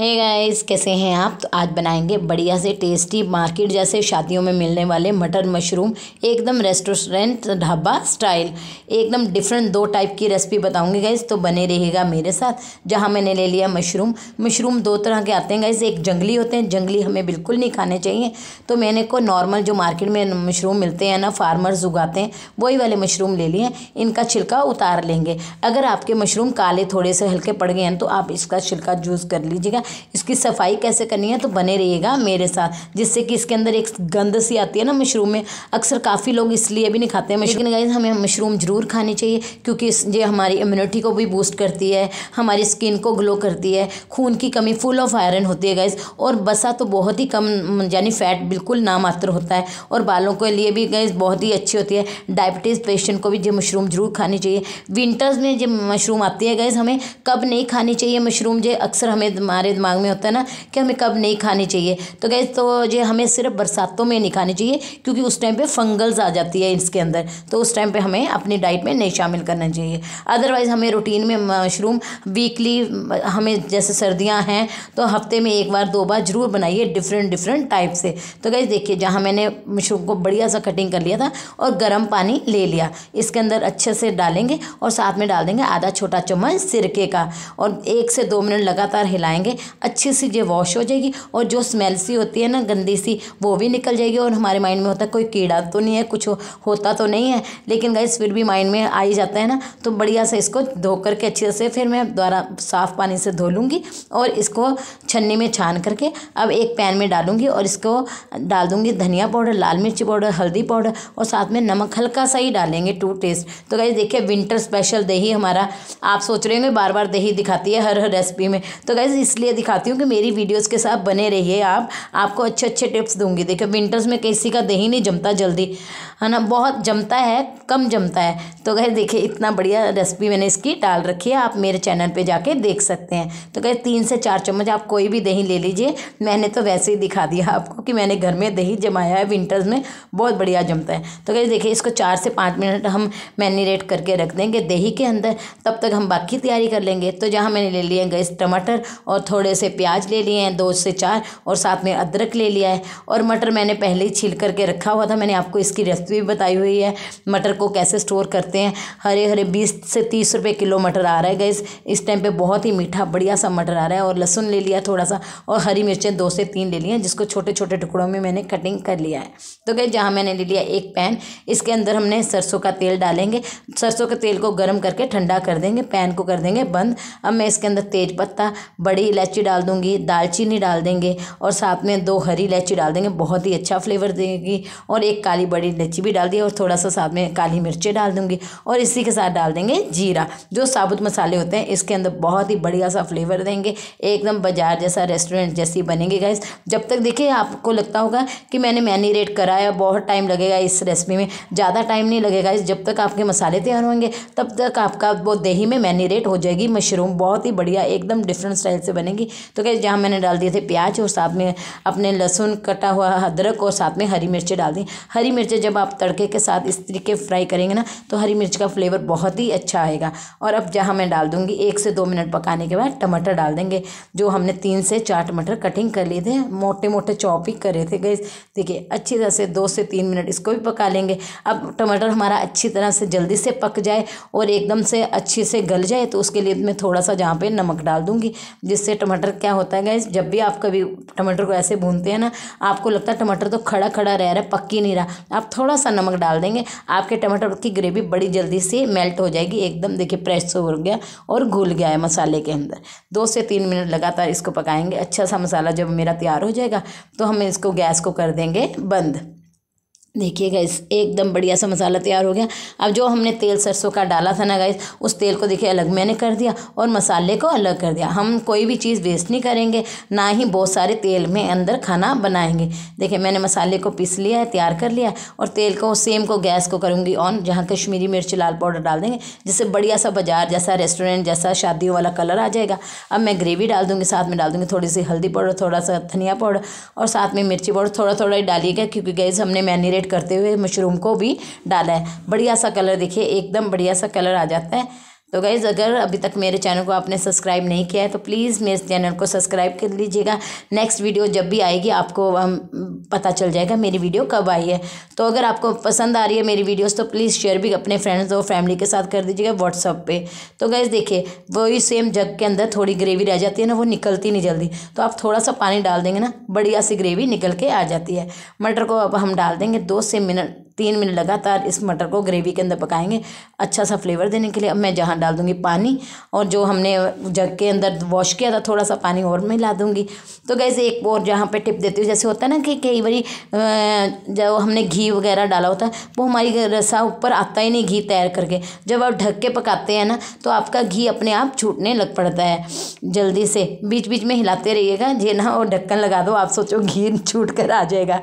hey guys कैसे हैं आप तो आज बनाएंगे बढ़िया से टेस्टी मार्केट जैसे शादियों में मिलने वाले मटर मशरूम एकदम रेस्टोरेंट ढाबा स्टाइल एकदम डिफरेंट दो टाइप की रेसिपी बताऊंगी गाइस तो बने रहेगा मेरे साथ जहां मैंने ले लिया मशरूम मशरूम दो तरह के आते हैं गाइस एक जंगली होते हैं जंगली हमें बिल्कुल नहीं खाने चाहिए तो मैंने को नॉर्मल जो मार्केट में मशरूम मिलते हैं ना फार्मर्स उगाते हैं वही वाले मशरूम ले लिए इनका छिलका उतार लेंगे अगर आपके मशरूम काले थोड़े से हल्के पड़ गए हैं तो आप इसका छिलका जूस कर लीजिएगा इसकी सफाई कैसे करनी है तो बने रहिएगा मेरे साथ जिससे कि इसके अंदर एक गंद सी आती है ना मशरूम में अक्सर काफ़ी लोग इसलिए भी नहीं खाते हैं लेकिन गाइज हमें मशरूम ज़रूर खानी चाहिए क्योंकि ये हमारी इम्यूनिटी को भी बूस्ट करती है हमारी स्किन को ग्लो करती है खून की कमी फुल ऑफ आयरन होती है गाइज और बसा तो बहुत ही कम यानी फैट बिल्कुल नामात्र होता है और बालों के लिए भी गाइज बहुत ही अच्छी होती है डायबिटीज़ पेशेंट को भी ये मशरूम ज़रूर खानी चाहिए विंटर्स में जो मशरूम आती है गाइज हमें कब नहीं खानी चाहिए मशरूम जो अक्सर हमें हमारे दिमाग में होता है ना कि हमें कब नहीं खानी चाहिए तो गए तो ये हमें सिर्फ बरसातों में नहीं खानी चाहिए क्योंकि उस टाइम पर फंगल्स आ जाती है इसके अंदर तो उस टाइम पर हमें अपनी डाइट में नहीं शामिल करना चाहिए अदरवाइज़ हमें रूटीन में मशरूम वीकली हमें जैसे सर्दियाँ हैं तो हफ्ते में एक बार दो बार ज़रूर बनाइए डिफरेंट डिफरेंट टाइप से तो गए देखिए जहाँ मैंने मशरूम को बढ़िया सा कटिंग कर लिया था और गर्म पानी ले लिया इसके अंदर अच्छे से डालेंगे और साथ में डाल देंगे आधा छोटा चम्मच सिरके का और एक से दो मिनट लगातार हिलाएंगे अच्छी सी जो वॉश हो जाएगी और जो स्मेल सी होती है ना गंदी सी वो भी निकल जाएगी और हमारे माइंड में होता है कोई कीड़ा तो नहीं है कुछ हो, होता तो नहीं है लेकिन गैस फिर भी माइंड में आ ही जाता है ना तो बढ़िया से इसको धो करके अच्छे से फिर मैं दोबारा साफ़ पानी से धो लूँगी और इसको छन्नी में छान करके अब एक पैन में डालूँगी और इसको डाल दूँगी धनिया पाउडर लाल मिर्ची पाउडर हल्दी पाउडर और साथ में नमक हल्का सा ही डालेंगे टू टेस्ट तो गाइज देखिए विंटर स्पेशल दही हमारा आप सोच रहे होंगे बार बार दही दिखाती है हर हर रेसिपी में तो गैस इसलिए इसलिए दिखाती हूँ कि मेरी वीडियोस के साथ बने रहिए आप आपको अच्छे अच्छे टिप्स दूंगी देखिए विंटर्स में किसी का दही नहीं जमता जल्दी है ना बहुत जमता है कम जमता है तो कहे देखिए इतना बढ़िया रेसिपी मैंने इसकी डाल रखी है आप मेरे चैनल पर जाके देख सकते हैं तो कहे तीन से चार चम्मच आप कोई भी दही ले लीजिए मैंने तो वैसे ही दिखा दिया आपको कि मैंने घर में दही जमाया है विंटर्स में बहुत बढ़िया जमता है तो कहे देखिए इसको चार से पाँच मिनट हम मैरिनेट करके रख देंगे दही के अंदर तब तक हम बाकी तैयारी कर लेंगे तो जहाँ मैंने ले लिए गए टमाटर और थोड़ा थोड़े से प्याज ले लिए हैं दो से चार और साथ में अदरक ले लिया है और मटर मैंने पहले ही छील करके रखा हुआ था मैंने आपको इसकी रेसिपी बताई हुई है मटर को कैसे स्टोर करते हैं हरे हरे बीस से तीस रुपये किलो मटर आ रहा है गैस इस टाइम पर बहुत ही मीठा बढ़िया सा मटर आ रहा है और लहसुन ले लिया थोड़ा सा और हरी मिर्चें दो से तीन ले ली हैं जिसको छोटे छोटे टुकड़ों में मैंने कटिंग कर लिया है तो गए जहाँ मैंने ले लिया एक पैन इसके अंदर हमने सरसों का तेल डालेंगे सरसों के तेल को गर्म करके ठंडा कर देंगे पैन को कर देंगे बंद अब मैं इसके अंदर तेज पत्ता बड़ी इलायची इलायची डाल दूँगी दालचीनी डाल देंगे और साथ में दो हरी इलायची डाल देंगे बहुत ही अच्छा फ्लेवर देगी और एक काली बड़ी इलायची भी डाल दी और थोड़ा सा साथ में काली मिर्चें डाल दूंगी और इसी के साथ डाल देंगे जीरा जो साबुत मसाले होते हैं इसके अंदर बहुत ही बढ़िया सा फ्लेवर देंगे एकदम बाजार जैसा रेस्टोरेंट जैसी बनेंगे गैस जब तक देखिए आपको लगता होगा कि मैंने मैनीरेट कराया बहुत टाइम लगेगा इस रेसिपी में ज़्यादा टाइम नहीं लगेगा इस जब तक आपके मसाले तैयार होंगे तब तक आपका वो दही में मैनीरेट हो जाएगी मशरूम बहुत ही बढ़िया एकदम डिफरेंट स्टाइल से बनेंगे जाएगी तो गैस जहाँ मैंने डाल दिए थे प्याज और साथ में अपने लहसुन कटा हुआ अदरक और साथ में हरी मिर्चें डाल दी हरी मिर्चें जब आप तड़के के साथ इस तरीके फ्राई करेंगे ना तो हरी मिर्च का फ्लेवर बहुत ही अच्छा आएगा और अब जहाँ मैं डाल दूँगी एक से दो मिनट पकाने के बाद टमाटर डाल देंगे जो हमने तीन से चार टमाटर कटिंग कर लिए थे मोटे मोटे चॉप ही करे थे गैस देखिए अच्छी तरह से दो से तीन मिनट इसको भी पका लेंगे अब टमाटर हमारा अच्छी तरह से जल्दी से पक जाए और एकदम से अच्छे से गल जाए तो उसके लिए मैं थोड़ा सा जहाँ पे नमक डाल दूँगी जिससे टमाटर क्या होता है गैस जब भी आप कभी टमाटर को ऐसे भूनते हैं ना आपको लगता है टमाटर तो खड़ा खड़ा रह रहा है पक्की नहीं रहा आप थोड़ा सा नमक डाल देंगे आपके टमाटर की ग्रेवी बड़ी जल्दी से मेल्ट हो जाएगी एकदम देखिए प्रेस हो गया और घुल गया है मसाले के अंदर दो से तीन मिनट लगातार इसको पकाएंगे अच्छा सा मसाला जब मेरा तैयार हो जाएगा तो हम इसको गैस को कर देंगे बंद देखिए गैस एकदम बढ़िया सा मसाला तैयार हो गया अब जो हमने तेल सरसों का डाला था ना गैस उस तेल को देखिए अलग मैंने कर दिया और मसाले को अलग कर दिया हम कोई भी चीज़ वेस्ट नहीं करेंगे ना ही बहुत सारे तेल में अंदर खाना बनाएंगे देखिए मैंने मसाले को पीस लिया है तैयार कर लिया और तेल को सेम को गैस को करूँगी ऑन जहाँ कश्मीरी मिर्च लाल पाउडर डाल देंगे जिससे बढ़िया सा बाजार जैसा रेस्टोरेंट जैसा शादियों वाला कलर आ जाएगा अब मैं ग्रेवी डाल दूँगी साथ में डाल दूँगी थोड़ी सी हल्दी पाउडर थोड़ा सा धनिया पाउडर और साथ में मिर्ची पाउडर थोड़ा थोड़ा ही डालिएगा क्योंकि गैस हमने मैरिनेट करते हुए मशरूम को भी डाला है बढ़िया सा कलर देखिए एकदम बढ़िया सा कलर आ जाता है तो गाइज़ अगर अभी तक मेरे चैनल को आपने सब्सक्राइब नहीं किया है तो प्लीज़ मेरे चैनल को सब्सक्राइब कर लीजिएगा नेक्स्ट वीडियो जब भी आएगी आपको पता चल जाएगा मेरी वीडियो कब आई है तो अगर आपको पसंद आ रही है मेरी वीडियोस तो प्लीज़ शेयर भी अपने फ्रेंड्स और फैमिली के साथ कर दीजिएगा व्हाट्सअप पर तो गाइज़ देखिए वही सेम जग के अंदर थोड़ी ग्रेवी रह जाती है ना वो निकलती नहीं जल्दी तो आप थोड़ा सा पानी डाल देंगे ना बढ़िया सी ग्रेवी निकल के आ जाती है मटर को अब हम डाल देंगे दो से मिनट तीन मिनट लगातार इस मटर को ग्रेवी के अंदर पकाएंगे अच्छा सा फ्लेवर देने के लिए अब मैं जहाँ डाल दूँगी पानी और जो हमने जग के अंदर वॉश किया था थोड़ा सा पानी और मिला दूँगी तो गैसे एक और जहाँ पे टिप देती हूँ जैसे होता है ना कि कई बार जो हमने घी वगैरह डाला होता है वो हमारी रसा ऊपर आता ही नहीं घी तैयार करके जब आप ढक के पकाते हैं ना तो आपका घी अपने आप छूटने लग पड़ता है जल्दी से बीच बीच में हिलाते रहिएगा जे ना और ढक्कन लगा दो आप सोचो घी छूट कर आ जाएगा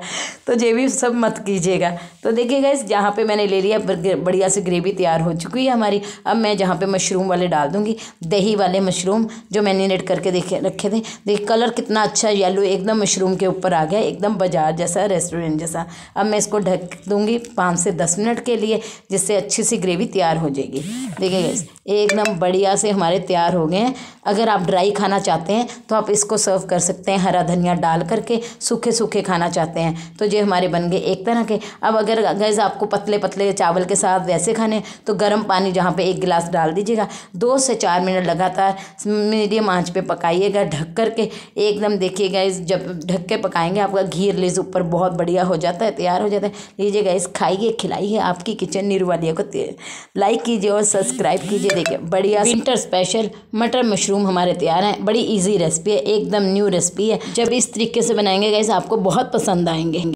तो ये भी सब मत कीजिएगा तो देखिए देखिए गैस यहाँ पे मैंने ले लिया बढ़िया से ग्रेवी तैयार हो चुकी है हमारी अब मैं जहाँ पे मशरूम वाले डाल दूँगी दही वाले मशरूम जो नेट करके देखे रखे थे देखिए कलर कितना अच्छा येलो एकदम मशरूम के ऊपर आ गया एकदम बाजार जैसा रेस्टोरेंट जैसा अब मैं इसको ढक दूँगी पाँच से दस मिनट के लिए जिससे अच्छी सी ग्रेवी तैयार हो जाएगी देखिए गैस एकदम बढ़िया से हमारे तैयार हो गए हैं अगर आप ड्राई खाना चाहते हैं तो आप इसको सर्व कर सकते हैं हरा धनिया डाल करके सूखे सूखे खाना चाहते हैं तो ये हमारे बन गए एक तरह के अब अगर गैस आपको पतले पतले चावल के साथ वैसे खाने तो गर्म पानी जहाँ पे एक गिलास डाल दीजिएगा दो से चार मिनट लगातार मीडियम आंच पे पकाइएगा ढक कर के एकदम देखिए गैस जब ढक के पकाएंगे आपका घी रिलीज ऊपर बहुत बढ़िया हो जाता है तैयार हो जाता है लीजिए गैस खाइए खिलाइए आपकी किचन निर्वालिया को लाइक कीजिए और सब्सक्राइब कीजिए देखिए बढ़िया विंटर स्पेशल मटर मशरूम हमारे तैयार हैं बड़ी ईजी रेसिपी है एकदम न्यू रेसिपी है जब इस तरीके से बनाएंगे गैस आपको बहुत पसंद आएंगे